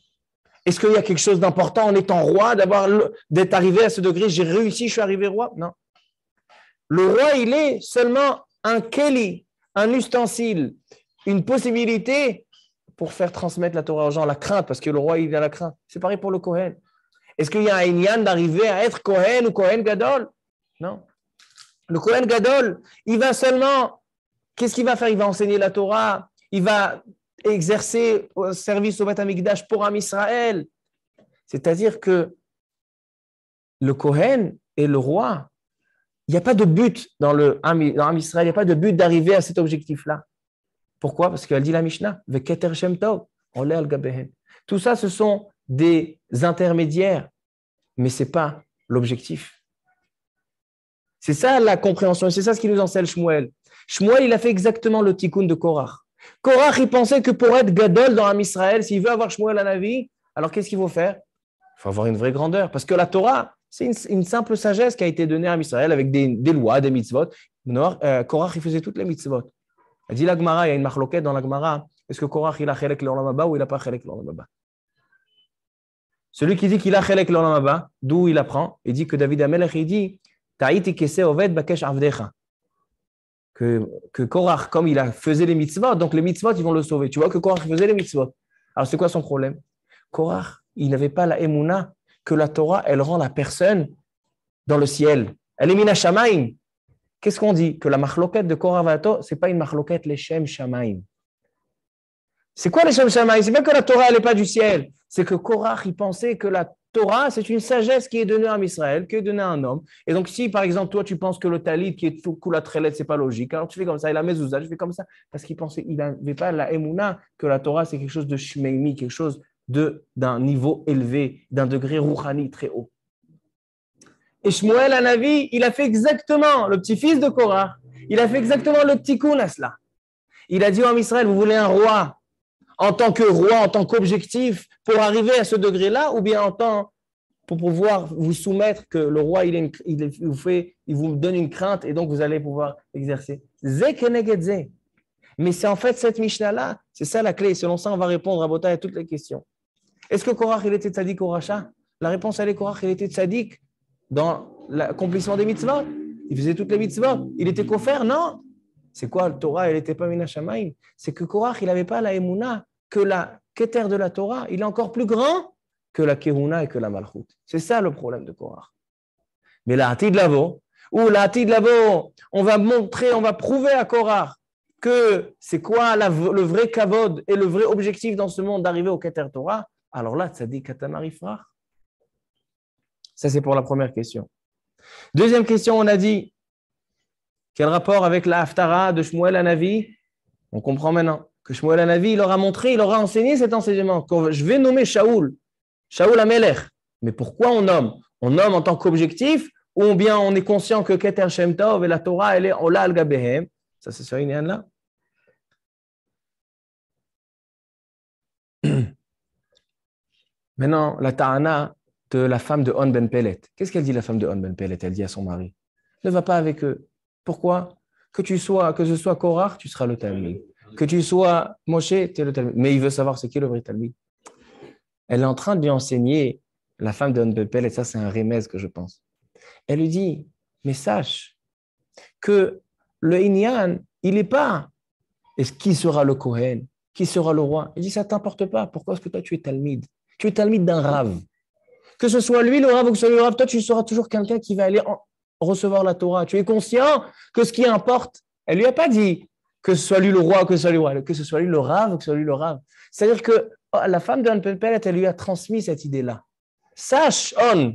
Est-ce qu'il y a quelque chose d'important en étant roi, d'être arrivé à ce degré, j'ai réussi, je suis arrivé roi Non. Le roi, il est seulement un keli, un ustensile, une possibilité pour faire transmettre la Torah aux gens, la crainte, parce que le roi, il a la crainte. C'est pareil pour le Kohen. Est-ce qu'il y a un Inyan d'arriver à être Kohen ou Kohen Gadol Non. Le Kohen Gadol, il va seulement. Qu'est-ce qu'il va faire Il va enseigner la Torah, il va exercer au service au Beth pour Am Israël. C'est-à-dire que le Kohen est le roi. Il n'y a pas de but dans le dans il n'y a pas de but d'arriver à cet objectif-là. Pourquoi Parce qu'elle dit la Mishnah, Keter Shem Tov, Tout ça, ce sont des intermédiaires, mais ce n'est pas l'objectif. C'est ça la compréhension, c'est ça ce qui nous enseigne Shmuel. Shmuel, il a fait exactement le tikkun de Korach. Korach, il pensait que pour être Gadol dans Am Israël, s'il veut avoir Shmuel à la vie, alors qu'est-ce qu'il faut faire Il faut avoir une vraie grandeur, parce que la Torah, c'est une, simple sagesse qui a été donnée à Israël avec des, lois, des mitzvot. Euh, Korach, il faisait toutes les mitzvot. a dit la Gemara, il y a une marloquette dans la gmara Est-ce que Korach, il a chélek l'Orlamaba ou il n'a pas chélek celui qui dit qu'il a chelek l'olam d'où il apprend, il dit que David Amelech, il dit kese oved bakesh avdecha. Que, que Korach, comme il faisait les mitzvot, donc les mitzvot, ils vont le sauver. Tu vois que Korach faisait les mitzvot. Alors c'est quoi son problème Korach, il n'avait pas la emuna que la Torah, elle rend la personne dans le ciel. Elle est mina shamaim. Qu'est-ce qu'on dit Que la machloquette de Vato, ce n'est pas une machloquette, leshem shamaim. C'est quoi les Shem C'est pas que la Torah, n'est pas du ciel. C'est que Korah, il pensait que la Torah, c'est une sagesse qui est donnée à Israël, qui est donnée à un homme. Et donc, si par exemple, toi, tu penses que le talit qui est tout ce c'est pas logique, alors tu fais comme ça. Et la mezouza, je fais comme ça. Parce qu'il pensait, il n'avait pas la emouna que la Torah, c'est quelque chose de shmeimi, quelque chose d'un niveau élevé, d'un degré rouhani très haut. Et Shmuel Anavi, il a fait exactement, le petit-fils de Korah, il a fait exactement le coup à cela. Il a dit à Israël, vous voulez un roi en tant que roi, en tant qu'objectif pour arriver à ce degré-là, ou bien en tant pour pouvoir vous soumettre que le roi, il, vous fait, il vous donne une crainte et donc vous allez pouvoir exercer. Mais c'est en fait cette Mishnah-là, c'est ça la clé. Selon ça, on va répondre à Bota à toutes les questions. Est-ce que Korach, il était tzadik au rachat La réponse, elle est Korach, il était tzadik dans l'accomplissement des mitzvot. Il faisait toutes les mitzvot. Il était coffert Non c'est quoi le Torah Elle n'était pas Minashamaim. C'est que Korach, il n'avait pas la Emouna, que la Keter de la Torah, il est encore plus grand que la Kehuna et que la Malchut. C'est ça le problème de Korach. Mais la Hatid Lavo, ou la Lavo, on va montrer, on va prouver à Korach que c'est quoi le vrai kavod et le vrai objectif dans ce monde d'arriver au Keter Torah, alors là, ça dit Katamarifrach. Ça, c'est pour la première question. Deuxième question, on a dit quel rapport avec la Haftara de Shmuel Anavi On comprend maintenant que Shmuel Anavi, il aura montré, il aura enseigné cet enseignement. Je vais nommer Shaoul, Shaoul Amelech. Mais pourquoi on nomme On nomme en tant qu'objectif ou bien on est conscient que Keter Shem et la Torah, elle est Ola al Gabehem. Ça, c'est sur une là. Maintenant, la Ta'ana de la femme de On Ben Pellet. Qu'est-ce qu'elle dit, la femme de On Ben Pellet Elle dit à son mari Ne va pas avec eux. Pourquoi Que tu sois, que ce soit Korar, tu seras le Talmud. Que tu sois Moshe, tu es le Talmud. Mais il veut savoir ce qui le vrai Talmud. Elle est en train de lui enseigner, la femme de beppel et ça c'est un remez que je pense. Elle lui dit, mais sache que le Inyan, il n'est pas. est-ce qui sera le Kohen Qui sera le roi Il dit, ça t'importe pas. Pourquoi est-ce que toi tu es Talmud Tu es Talmud d'un rave. Que ce soit lui le rave ou que ce soit le rave, toi tu seras toujours quelqu'un qui va aller recevoir la Torah. Tu es conscient que ce qui importe, elle lui a pas dit que ce soit lui le roi, que soit que ce soit lui le rave, que ce soit lui le rave. C'est-à-dire que oh, la femme de Pellet, elle lui a transmis cette idée-là. Sache, on,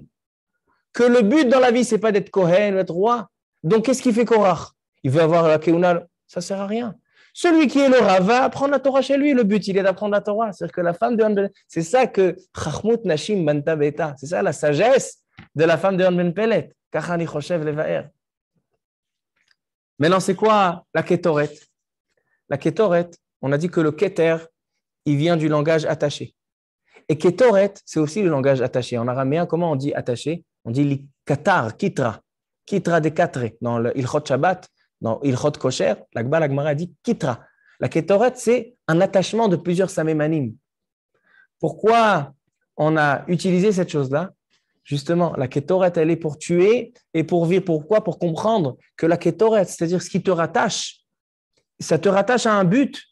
que le but dans la vie, c'est pas d'être Kohen, d'être roi. Donc, qu'est-ce qui fait Korah? Il veut avoir la Keuna, ça ne sert à rien. Celui qui est le rave va apprendre la Torah chez lui. Le but, il est d'apprendre la Torah. C'est-à-dire que la femme de c'est ça que Chachmut Nashim Banta c'est ça la sagesse de la femme de Ben Pellet. Maintenant, c'est quoi la Ketoret La Ketoret, on a dit que le Keter, il vient du langage attaché. Et Ketoret, c'est aussi le langage attaché. En araméen, comment on dit attaché On dit l'ikatar, kitra, kitra de katre. Dans l'Ilchot Shabbat, dans l'Ilchot Kosher, l'agba l'Agmara dit kitra. La Ketoret, c'est un attachement de plusieurs samémanim. Pourquoi on a utilisé cette chose-là Justement, la Ketoret, elle est pour tuer et pour vivre. Pourquoi Pour comprendre que la kétorette, c'est-à-dire ce qui te rattache, ça te rattache à un but.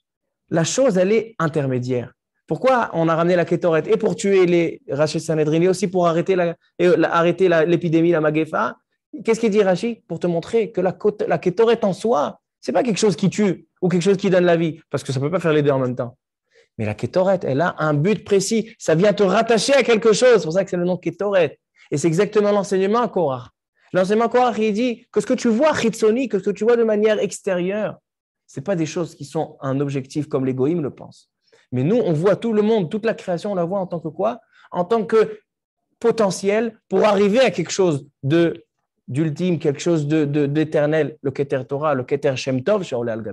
La chose, elle est intermédiaire. Pourquoi on a ramené la Ketoret Et pour tuer les Rachid Sanhedrin, et aussi pour arrêter euh, l'épidémie, la, la, Qu'est-ce qu'il dit Rachid Pour te montrer que la, la en soi, c'est pas quelque chose qui tue ou quelque chose qui donne la vie, parce que ça ne peut pas faire les deux en même temps. Mais la Ketoret, elle a un but précis. Ça vient te rattacher à quelque chose. C'est pour ça que c'est le nom de Ketoret. Et c'est exactement l'enseignement à Korah. L'enseignement à Korah, il dit que ce que tu vois, Hitsoni, que ce que tu vois de manière extérieure, ce pas des choses qui sont un objectif comme l'égoïme le pense. Mais nous, on voit tout le monde, toute la création, on la voit en tant que quoi En tant que potentiel pour arriver à quelque chose de d'ultime, quelque chose d'éternel, de, d'éternel, le Keter Torah, le Keter Shem Tov, Shaul al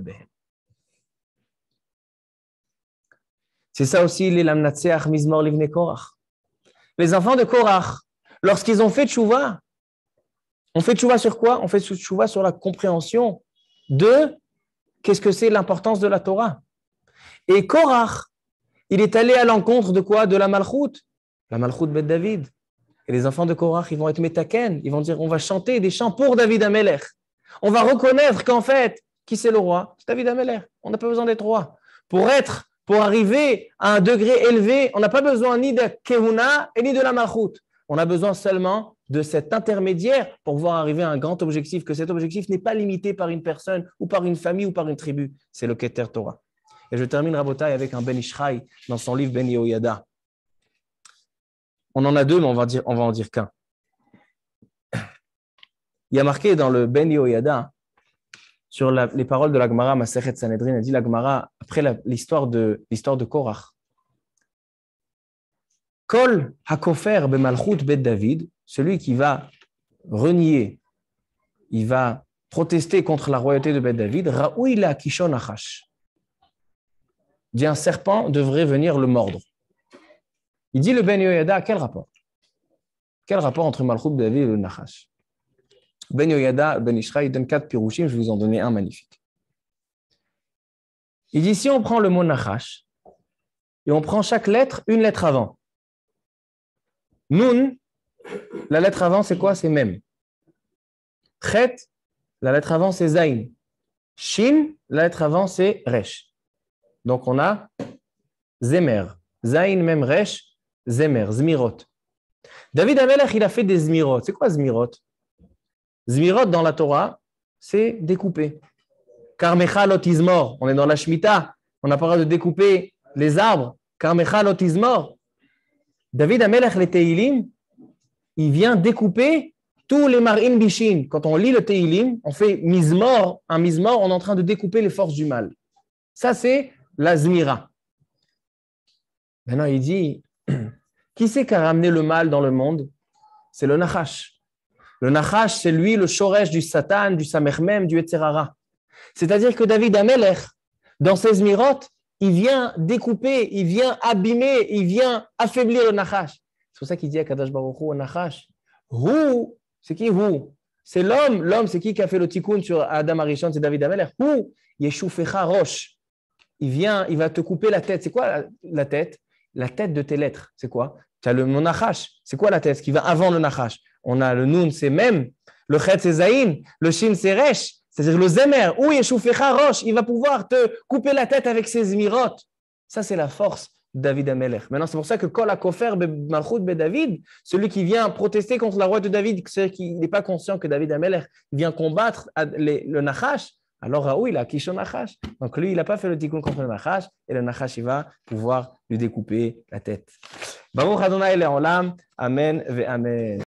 C'est ça aussi les Lamnatseach Mizmor Livne Korach. Les enfants de Korach, Lorsqu'ils ont fait tchouva, on fait tchouva sur quoi On fait tchouva sur la compréhension de qu'est-ce que c'est l'importance de la Torah. Et Korach, il est allé à l'encontre de quoi De la malchoute, la malchoute Beth David. Et les enfants de Korach, ils vont être métaken, ils vont dire on va chanter des chants pour David Amelech. On va reconnaître qu'en fait, qui c'est le roi C'est David Amelech. On n'a pas besoin d'être roi. Pour être, pour arriver à un degré élevé, on n'a pas besoin ni de Kehuna et ni de la malchoute. On a besoin seulement de cet intermédiaire pour voir arriver à un grand objectif, que cet objectif n'est pas limité par une personne ou par une famille ou par une tribu. C'est le Keter Torah. Et je termine Rabotai avec un Ben Ishraï dans son livre Ben Yehoyada. On en a deux, mais on va, va en dire qu'un. Il y a marqué dans le Ben Yehoyada, sur les paroles de la Gemara, Sanedrin, Sanedrin. a dit la après l'histoire de, l'histoire de Korach, Kol Hakofer malchut bed David, celui qui va renier, il va protester contre la royauté de Bet David, Kishon Achash. Dit un serpent devrait venir le mordre. Il dit le Ben quel rapport Quel rapport entre Malchut bed David et le Nachash Ben Yoyada, Ben Ishra, donne je vais vous en donner un magnifique. Il dit si on prend le mot Nachash et on prend chaque lettre, une lettre avant. Nun, la lettre avant, c'est quoi C'est même. Chet, la lettre avant, c'est Zain. Shin, la lettre avant, c'est Resh. Donc on a Zemer. Zain, Mem, Resh, Zemer, Zmirot. David Amelach, il a fait des Zmirot. C'est quoi Zmirot Zmirot dans la Torah, c'est découper. Karmecha lotismor, on est dans la Shemitah, on a parlé de découper les arbres. Karmecha mort. David Amelach le Teilim, il vient découper tous les marim bishin. Quand on lit le Teilim, on fait mizmor, un mizmor, on est en train de découper les forces du mal. Ça, c'est la zmira. Maintenant, il dit qui c'est qui a ramené le mal dans le monde C'est le Nachash. Le Nachash, c'est lui le Shoresh du Satan, du Samer même, du Etzerara. C'est-à-dire que David Amelech, dans ses mirotes, il vient découper, il vient abîmer, il vient affaiblir le Nachash. C'est pour ça qu'il dit à Kadash Baruch Hu, Nachash, c'est qui C'est l'homme. L'homme, c'est qui qui a fait le tikkun sur Adam Arishon, c'est David Ameler. Hu, Fecha Rosh. Il vient, il va te couper la tête. C'est quoi la, tête La tête de tes lettres. C'est quoi Tu as le mon C'est quoi la tête qui va avant le Nachash On a le Nun, c'est même. Le Chet, c'est Zain. Le Shin, c'est Resh. C'est-à-dire le Zemer, où il va pouvoir te couper la tête avec ses mirotes. Ça, c'est la force de David Ameler. Maintenant, c'est pour ça que Kol Akofer ben Malchut Be David, celui qui vient protester contre la roi de David, c'est-à-dire qu'il n'est pas conscient que David Ameler vient combattre le Nachash, alors Raoul, il a son Nachash. Donc lui, il n'a pas fait le tikkun contre le Nachash, et le Nachash, il va pouvoir lui découper la tête. Baruch Adonai Leolam, Amen ve Amen.